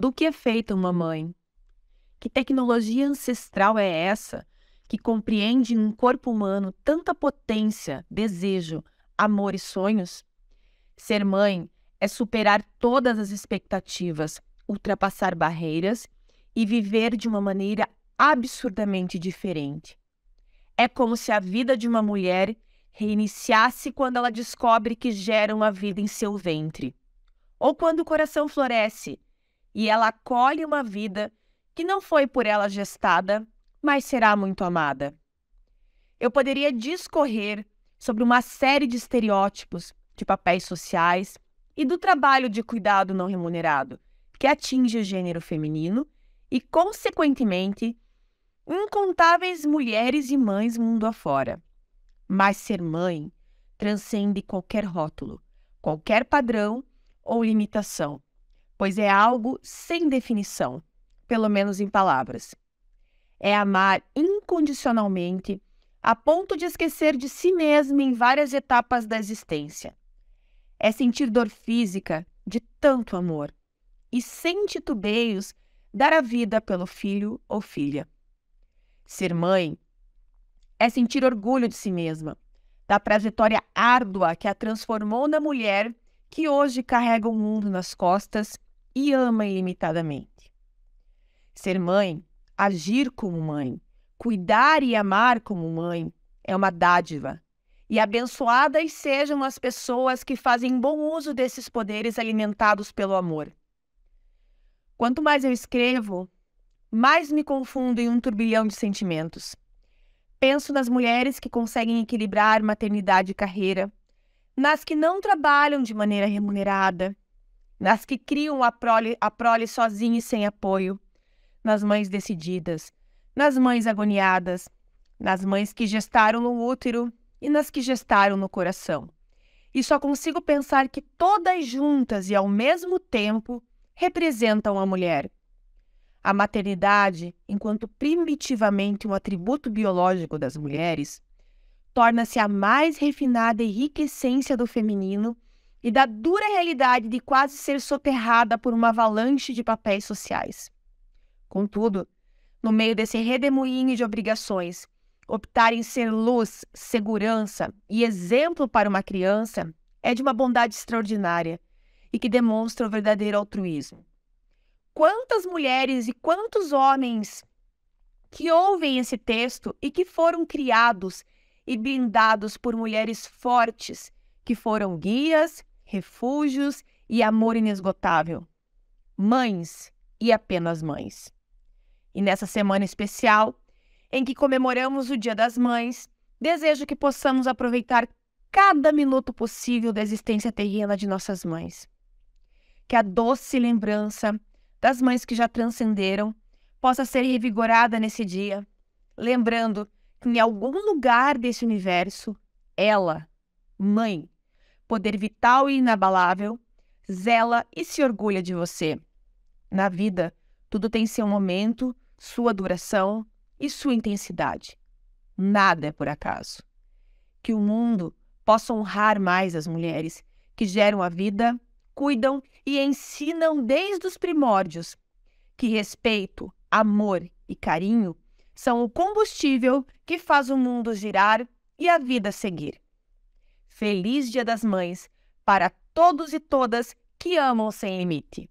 Do que é feita uma mãe? Que tecnologia ancestral é essa que compreende em um corpo humano tanta potência, desejo, amor e sonhos? Ser mãe é superar todas as expectativas, ultrapassar barreiras e viver de uma maneira absurdamente diferente. É como se a vida de uma mulher reiniciasse quando ela descobre que gera uma vida em seu ventre, ou quando o coração floresce e ela acolhe uma vida que não foi por ela gestada, mas será muito amada. Eu poderia discorrer sobre uma série de estereótipos de papéis sociais e do trabalho de cuidado não remunerado, que atinge o gênero feminino e, consequentemente, incontáveis mulheres e mães mundo afora. Mas ser mãe transcende qualquer rótulo, qualquer padrão ou limitação pois é algo sem definição, pelo menos em palavras. É amar incondicionalmente, a ponto de esquecer de si mesma em várias etapas da existência. É sentir dor física de tanto amor e, sem titubeios dar a vida pelo filho ou filha. Ser mãe é sentir orgulho de si mesma, da trajetória árdua que a transformou na mulher que hoje carrega o mundo nas costas e ama ilimitadamente. Ser mãe, agir como mãe, cuidar e amar como mãe é uma dádiva. E abençoadas sejam as pessoas que fazem bom uso desses poderes alimentados pelo amor. Quanto mais eu escrevo, mais me confundo em um turbilhão de sentimentos. Penso nas mulheres que conseguem equilibrar maternidade e carreira, nas que não trabalham de maneira remunerada, nas que criam a prole, a prole sozinha e sem apoio, nas mães decididas, nas mães agoniadas, nas mães que gestaram no útero e nas que gestaram no coração. E só consigo pensar que todas juntas e ao mesmo tempo representam a mulher. A maternidade, enquanto primitivamente um atributo biológico das mulheres, torna-se a mais refinada enriquecência do feminino e da dura realidade de quase ser soterrada por uma avalanche de papéis sociais. Contudo, no meio desse redemoinho de obrigações, optar em ser luz, segurança e exemplo para uma criança é de uma bondade extraordinária e que demonstra o verdadeiro altruísmo. Quantas mulheres e quantos homens que ouvem esse texto e que foram criados e blindados por mulheres fortes que foram guias refúgios e amor inesgotável. Mães e apenas mães. E nessa semana especial, em que comemoramos o Dia das Mães, desejo que possamos aproveitar cada minuto possível da existência terrena de nossas mães. Que a doce lembrança das mães que já transcenderam possa ser revigorada nesse dia, lembrando que em algum lugar desse universo, ela, mãe, poder vital e inabalável, zela e se orgulha de você. Na vida, tudo tem seu momento, sua duração e sua intensidade. Nada é por acaso. Que o mundo possa honrar mais as mulheres que geram a vida, cuidam e ensinam desde os primórdios. Que respeito, amor e carinho são o combustível que faz o mundo girar e a vida seguir. Feliz Dia das Mães para todos e todas que amam sem limite.